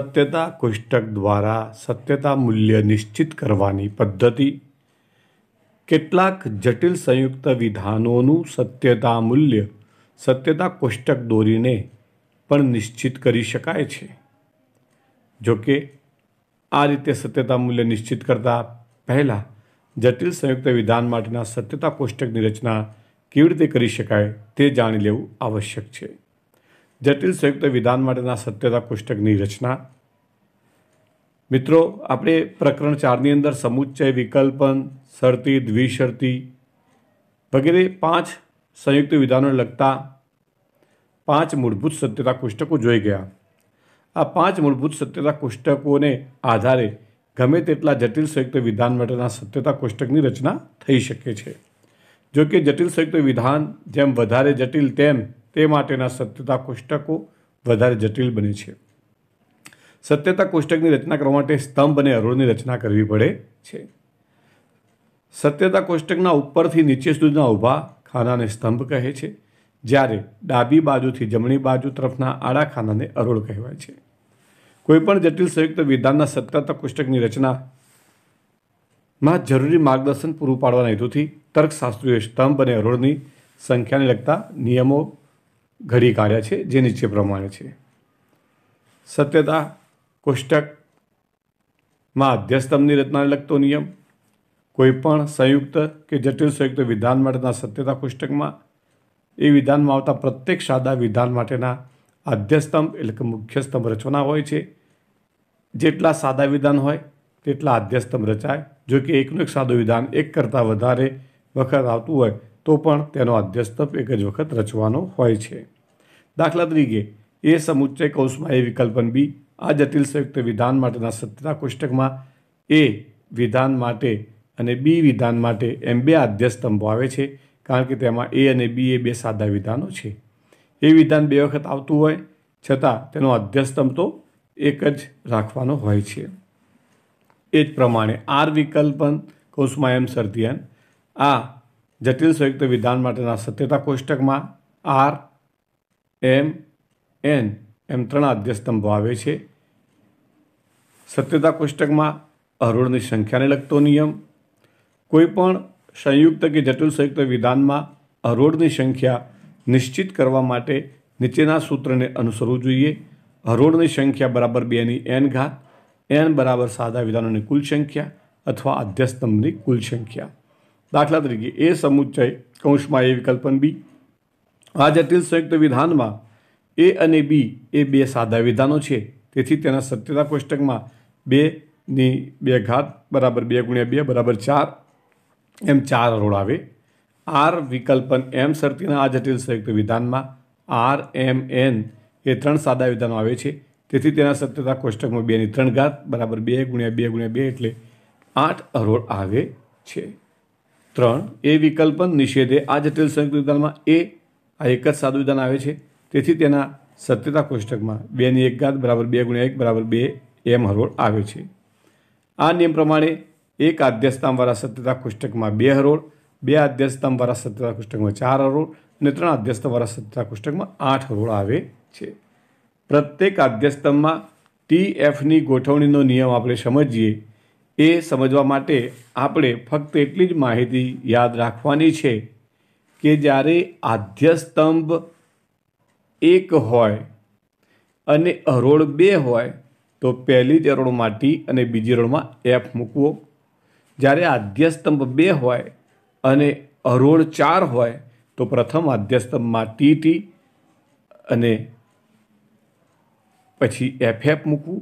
સત્યતા કોષ્ટક દ્વારા સત્યતા મૂલ્ય નિશ્ચિત કરવાની પદ્ધતિ કેટલાક જટિલ સંયુક્ત વિધાનોનું સત્યતા મૂલ્ય સત્યતા કોષ્ટક દોરીને પણ નિશ્ચિત કરી શકાય છે જોકે આ રીતે સત્યતા મૂલ્ય નિશ્ચિત કરતાં પહેલાં જટિલ સંયુક્ત વિધાન માટેના સત્યતા કોષ્ટકની રચના કેવી રીતે કરી શકાય તે જાણી લેવું આવશ્યક છે જટિલ સંયુક્ત વિધાન માટેના સત્યતા કોષ્ટકની રચના મિત્રો આપણે પ્રકરણ ચારની અંદર સમુચ્ચય વિકલ્પન શરતી દ્વિશરતી વગેરે પાંચ સંયુક્ત વિધાનોને લગતા પાંચ મૂળભૂત સત્યતા કોષ્ટકો જોઈ ગયા આ પાંચ મૂળભૂત સત્યતા કોષ્ટકોને આધારે ગમે તેટલા જટિલ સંયુક્ત વિધાન માટેના સત્યતા કોષ્ટકની રચના થઈ શકે છે જો કે જટિલ સંયુક્ત વિધાન જેમ વધારે જટિલ તેમ તે માટેના સત્યતા કોષ્ટકો વધારે જટિલ બને છે સત્યતા કોષ્ટકની રચના કરવા માટે સ્તંભ અને અરોળની રચના કરવી પડે છે સત્યતા કોષ્ટકના ઉપરથી નીચે સુધીના ઊભા ખાનાને સ્તંભ કહે છે જ્યારે ડાબી બાજુથી જમણી બાજુ તરફના આડા ખાનાને અરોળ કહેવાય છે કોઈપણ જટિલ સંયુક્ત વિધાનના સત્યતા કોષ્ટકની રચના માં જરૂરી માર્ગદર્શન પૂરું પાડવાના હેતુથી તર્કશાસ્ત્રીઓએ સ્તંભ અને અરોળની સંખ્યાને લગતા નિયમો ઘડી કાઢ્યા છે જે નીચે પ્રમાણે છે સત્યતા કોષ્ટકમાં અધ્યસ્તંભની રચના લગતો નિયમ કોઈપણ સંયુક્ત કે જટિલ સંયુક્ત વિધાન માટેના સત્યતા કોષ્ટકમાં એ વિધાનમાં આવતા પ્રત્યેક સાદા વિધાન માટેના આદ્યસ્તંભ એટલે કે મુખ્ય સ્તંભ રચના હોય છે જેટલા સાદા વિધાન હોય તેટલા આદ્યસ્તંભ રચાય જો કે એકનું એક સાદું વિધાન એક કરતાં વધારે વખત આવતું હોય તો પણ તેનો આદ્યસ્તંભ એક જ વખત રચવાનો હોય છે દાખલા તરીકે એ સમુચ્ચય કૌંસમાં એ વિકલ્પન બી આ જટિલ સંયુક્ત વિધાન માટેના સત્યતા કોષ્ટકમાં એ વિધાન માટે અને બી વિધાન માટે એમ બે આદ્ય સ્તંભો આવે છે કારણ કે તેમાં એ અને બી એ બે સાદા વિધાનો છે એ વિધાન બે વખત આવતું હોય છતાં તેનો અધ્યસ્તંભ તો એક જ રાખવાનો હોય છે એ જ પ્રમાણે આર વિકલ્પન કૌંસમાં એમ સરધિયન આ જટિલ સંયુક્ત વિધાન માટેના સત્યતા કોષ્ટકમાં આર એમ એન એમ ત્રણ આદ્યસ્તંભો આવે છે સત્યતા કોષ્ટકમાં હરોળની સંખ્યાને લગતો નિયમ કોઈપણ સંયુક્ત કે જટિલ સંયુક્ત વિધાનમાં હરોળની સંખ્યા નિશ્ચિત કરવા માટે નીચેના સૂત્રને અનુસરવું જોઈએ હરોળની સંખ્યા બરાબર બેની એન ઘાત એન બરાબર સાદા વિધાનોની કુલ સંખ્યા અથવા આધ્યસ્તંભની કુલ સંખ્યા દાખલા તરીકે એ સમુચ્ચય કૌંસમાં એ વિકલ્પન બી આ જટિલ સંયુક્ત વિધાનમાં એ અને બી એ બે સાદા વિધાનો છે તેથી તેના સત્યતા કોષ્ટકમાં બેની બે ઘાત બરાબર બે ગુણ્યા બે બરાબર ચાર એમ ચાર રોડ આવે આર વિકલ્પન એમ સરતીના આ જટિલ સંયુક્ત વિધાનમાં આર એમ એન એ ત્રણ સાદા વિધાનો આવે છે તેથી તેના સત્યતા કોષ્ટકમાં બેની ત્રણ ઘાત બરાબર બે ગુણ્યા બે ગુણ્યા બે એટલે આઠ અરોડ આવે છે ત્રણ એ વિકલ્પન નિષેધે આ જટિલ સંયુક્ત વિધાનમાં એ આ એક જ સાદું વિધાન આવે છે તેથી તેના સત્યતા કોષ્ટકમાં બેની એક ઘાત બરાબર બે ગુણ્યા એક બરાબર બે એમ હરોળ આવે છે આ નિયમ પ્રમાણે એક આધ્યસ્થામવાળા સત્યતા કોષ્ટકમાં બે હરોળ બે આધ્યસ્થામવાળા સત્યતા કોષ્ટકમાં ચાર હરોળ અને ત્રણ આધ્યસ્થવાળા સત્યતા કોષ્ટકમાં આઠ હરોળ આવે છે પ્રત્યેક આધ્યસ્તંભમાં ટી એફની ગોઠવણીનો નિયમ આપણે સમજીએ એ સમજવા માટે આપણે ફક્ત એટલી જ માહિતી યાદ રાખવાની છે કે જ્યારે આધ્યસ્તંભ એક હોય અને હરોળ બે હોય તો પહેલી જ હરોળ માટી અને બીજી હરોળમાં એફ મૂકવો જ્યારે આધ્યસ્તંભ બે હોય અને હરોળ ચાર હોય તો પ્રથમ આધ્યસ્તંભમાં ટી ટી અને પછી એફ એફ મૂકવું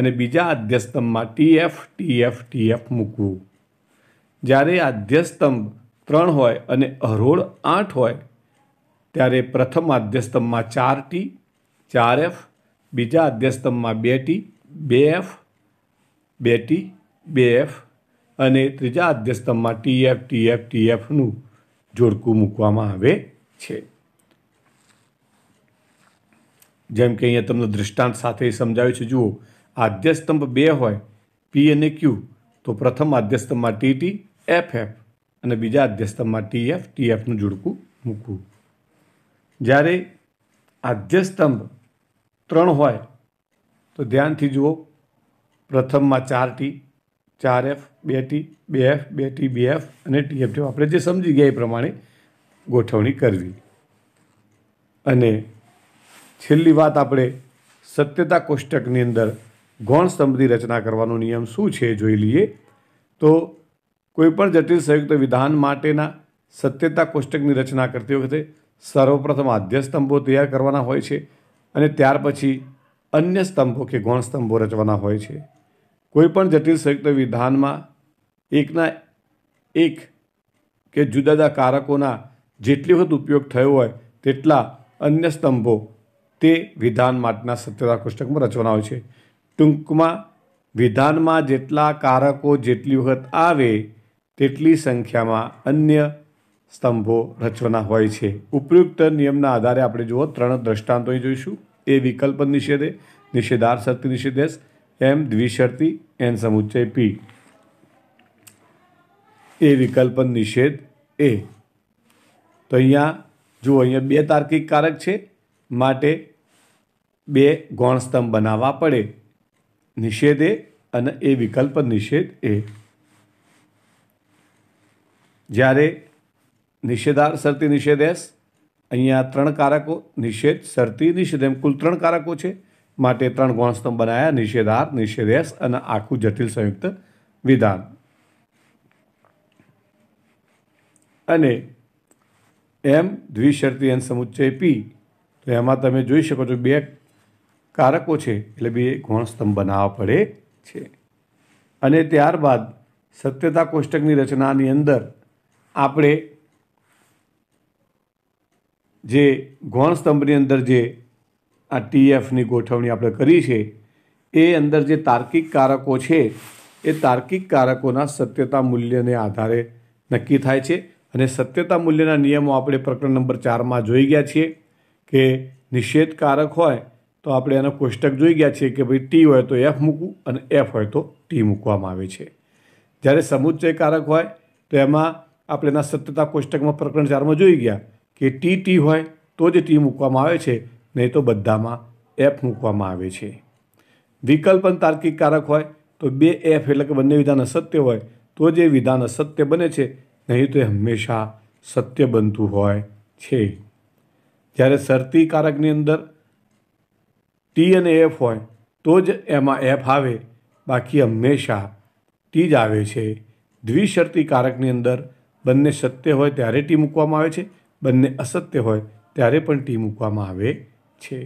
અને બીજા આધ્યસ્તંભમાં T F T F T F મૂકવું જ્યારે આધ્યસ્તંભ ત્રણ હોય અને અહરોળ આઠ હોય ત્યારે પ્રથમ આદ્યસ્તંભમાં ચાર ટી ચાર એફ બીજા આદ્યસ્તંભમાં બે ટી બે એફ બે ટી બે એફ અને ત્રીજા આદ્યસ્તંભમાં T F T F T એફનું જોડકું મૂકવામાં આવે છે જેમ કે અહીંયા તમને દૃષ્ટાંત સાથે સમજાવ્યું છે જુઓ આદ્યસ્તંભ બે હોય પી અને ક્યુ તો પ્રથમ આદ્યસ્તંભમાં ટી ટી એફ એફ અને બીજા આદ્યસ્તંભમાં ટીએફ ટીએફનું જોડકું મૂકવું જ્યારે આધ્યસ્તંભ ત્રણ હોય તો ધ્યાનથી જુઓ પ્રથમમાં ચાર ટી ચાર એફ બે ટી બે એફ બે ટી બે એફ અને ટીએફ ટીએફ આપણે જે સમજી ગયા એ પ્રમાણે ગોઠવણી કરવી અને છેલ્લી વાત આપણે સત્યતા કોષ્ટકની અંદર ગૌણ સ્તંભની રચના કરવાનો નિયમ શું છે જોઈ લઈએ તો કોઈપણ જટિલ સંયુક્ત વિધાન માટેના સત્યતા કોષ્ટકની રચના કરતી વખતે સર્વપ્રથમ આદ્ય સ્તંભો તૈયાર કરવાના હોય છે અને ત્યાર પછી અન્ય સ્તંભો કે ગૌણ સ્તંભો રચવાના હોય છે કોઈપણ જટિલ સંયુક્ત વિધાનમાં એકના એક કે જુદા જુદા કારકોના જેટલી વખત ઉપયોગ થયો હોય તેટલા અન્ય સ્તંભો તે વિધાન માટેના સત્યતા કોષ્ટકમાં રચવાના હોય છે ટૂંકમાં વિધાનમાં જેટલા કારકો જેટલી વખત આવે તેટલી સંખ્યામાં અન્ય સ્તંભો રચવાના હોય છે ઉપયુક્ત નિયમના આધારે આપણે જુઓ ત્રણ દ્રષ્ટાંતો જોઈશું એ વિકલ્પ નિષેધે નિષેધાર શરતી નિષેધેશ એમ દ્વિશરતી એન સમુચ્ચય પી એ વિકલ્પ નિષેધ એ તો અહીંયા જુઓ અહીંયા બે તાર્કિક કારક છે માટે બે ગૌણ સ્તંભ બનાવવા પડે નિષેધે અને એ વિકલ્પ નિષેધ એ જ્યારે નિષેધાર શરતી નિષેધેશ અહીંયા ત્રણ કારકો નિષેધ શરતી નિષેધ એમ કુલ ત્રણ કારકો છે માટે ત્રણ ગૌણસ્તંભ બનાવ્યા નિષેધાર નિષેધેશ અને આખું જટિલ સંયુક્ત વિધાન અને એમ દ્વિશરતી એન સમુચ્ચય પી તો એમાં તમે જોઈ શકો છો બે કારકો છે એટલે બે ગુણસ્તંભ બનાવવા પડે છે અને ત્યારબાદ સત્યતા કોષ્ટકની રચનાની અંદર આપણે જે ગૌણ સ્તંભની અંદર જે આ ટીએફની ગોઠવણી આપણે કરી છે એ અંદર જે તાર્કિક કારકો છે એ તાર્કિક કારકોના સત્યતા મૂલ્યને આધારે નક્કી થાય છે અને સત્યતા મૂલ્યના નિયમો આપણે પ્રકરણ નંબર ચારમાં જોઈ ગયા છીએ કે નિષેધકારક હોય તો આપણે એનો કોષ્ટક જોઈ ગયા છીએ કે ભાઈ ટી હોય તો એફ મૂકવું અને એફ હોય તો ટી મૂકવામાં આવે છે જ્યારે સમુચ્ચયકારક હોય તો એમાં આપણે એના સત્યતા કોષ્ટકમાં પ્રકરણ ચારમાં જોઈ ગયા કે ટી ટી હોય તો જ ટી મૂકવામાં આવે છે નહીં તો બધામાં એફ મૂકવામાં આવે છે વિકલ્પ અને તાર્કિક કારક હોય તો બે એફ એટલે કે બંને વિધાન અસત્ય હોય તો જે વિધાન અસત્ય બને છે નહીં તો એ હંમેશા સત્ય બનતું હોય છે જ્યારે શરતી કારકની અંદર ટી અને એફ હોય તો જ એમાં એફ આવે બાકી હંમેશા ટી જ આવે છે દ્વિશરતી કારકની અંદર બંને સત્ય હોય ત્યારે ટી મૂકવામાં આવે છે બંને અસત્ય હોય ત્યારે પણ ટી મૂકવામાં આવે છે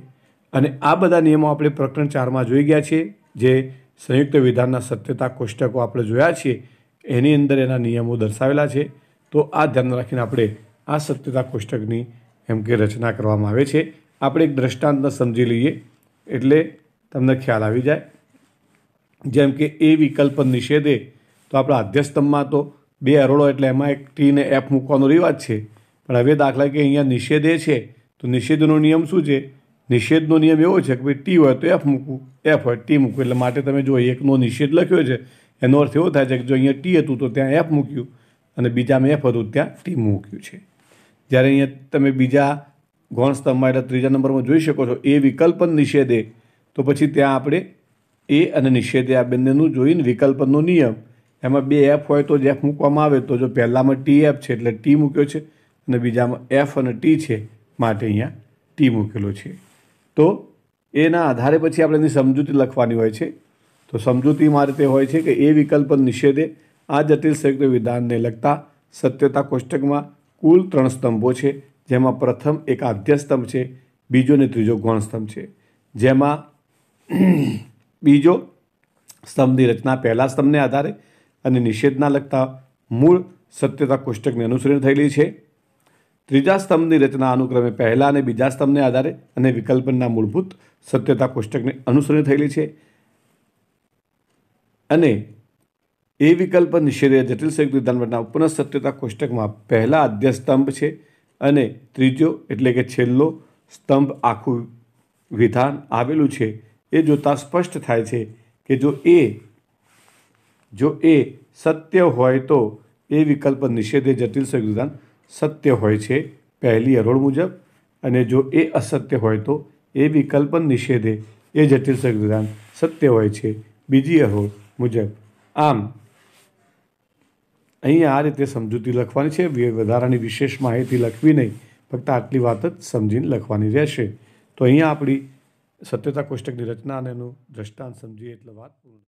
અને આ બધા નિયમો આપણે પ્રકરણ ચારમાં જોઈ ગયા છીએ જે સંયુક્ત વિધાનના સત્યતા કોષ્ટકો આપણે જોયા છીએ એની અંદર એના નિયમો દર્શાવેલા છે તો આ ધ્યાન રાખીને આપણે આ સત્યતા કોષ્ટકની એમ કે રચના કરવામાં આવે છે આપણે એક દ્રષ્ટાંત સમજી લઈએ એટલે તમને ખ્યાલ આવી જાય જેમ કે એ વિકલ્પ નિષેધે તો આપણા આધ્યસ્તંભમાં તો બે હરોળો એટલે એમાં એક ટી ને એફ મૂકવાનો રિવાજ છે પણ હવે દાખલા કે અહીંયા નિષેધ એ છે તો નિષેધનો નિયમ શું છે નિષેધનો નિયમ એવો છે કે ભાઈ ટી હોય તો એફ મૂકવું એફ હોય ટી મૂકવું એટલે માટે તમે જો એકનો નિષેધ લખ્યો છે એનો અર્થ એવો થાય છે કે જો અહીંયા ટી હતું તો ત્યાં એફ મૂક્યું અને બીજામાં એફ હતું ત્યાં ટી મૂક્યું છે જ્યારે અહીંયા તમે બીજા ગૌણ સ્તંભમાં એટલે ત્રીજા નંબરમાં જોઈ શકો છો એ વિકલ્પ નિષેધે તો પછી ત્યાં આપણે એ અને નિષેધે આ બંનેનું જોઈને વિકલ્પનો નિયમ એમાં બે એફ હોય તો જ એફ મૂકવામાં આવે તો જો પહેલાંમાં ટી એફ છે એટલે ટી મૂક્યો છે અને બીજામાં એફ અને ટી છે માટે અહીંયા ટી મૂકેલો છે તો એના આધારે પછી આપણે એની સમજૂતી લખવાની હોય છે તો સમજૂતી મારે તે હોય છે કે એ વિકલ્પ નિષેધે આ જટિલ સંયુક્ત વિધાનને લગતા સત્યતા કોષ્ટકમાં કુલ ત્રણ સ્તંભો છે જેમાં પ્રથમ એક આધ્ય સ્તંભ છે બીજો ને ત્રીજો ગૌણ સ્તંભ છે જેમાં બીજો સ્તંભની રચના પહેલા સ્તંભને આધારે અને નિષેધના લગતા મૂળ સત્યતા કોષ્ટકને અનુસરણ થયેલી છે ત્રીજા સ્તંભની રચના અનુક્રમે પહેલા અને બીજા સ્તંભને આધારે અને વિકલ્પના મૂળભૂત સત્યતા કોષ્ટકને અનુસરણ થયેલી છે અને એ વિકલ્પ નિષેધે જટિલ સંયુક્ત વિધાનપટના પુનઃ સત્યતા કોષ્ટકમાં પહેલા આદ્ય સ્તંભ છે અને ત્રીજો એટલે કે છેલ્લો સ્તંભ આખું વિધાન આવેલું છે એ જોતાં સ્પષ્ટ થાય છે કે જો એ જો એ સત્ય હોય તો એ વિકલ્પ નિષેધે જટિલ સંયુક્ત સત્ય હોય છે પહેલી અરોળ મુજબ અને જો એ અસત્ય હોય તો એ વિકલ્પ નિષેધે એ જટિલ સંયુક્ત સત્ય હોય છે બીજી અરોળ મુજબ આમ અહીં આ રીતે સમજૂતી લખવાની છે વધારાની વિશેષ માહિતી લખવી નહીં ફક્ત આટલી વાત જ સમજીને લખવાની રહેશે તો અહીંયા આપણી સત્યતા કોષ્ટકની રચના અને એનું દ્રષ્ટાંત સમજીએ એટલે વાત પૂર્ણ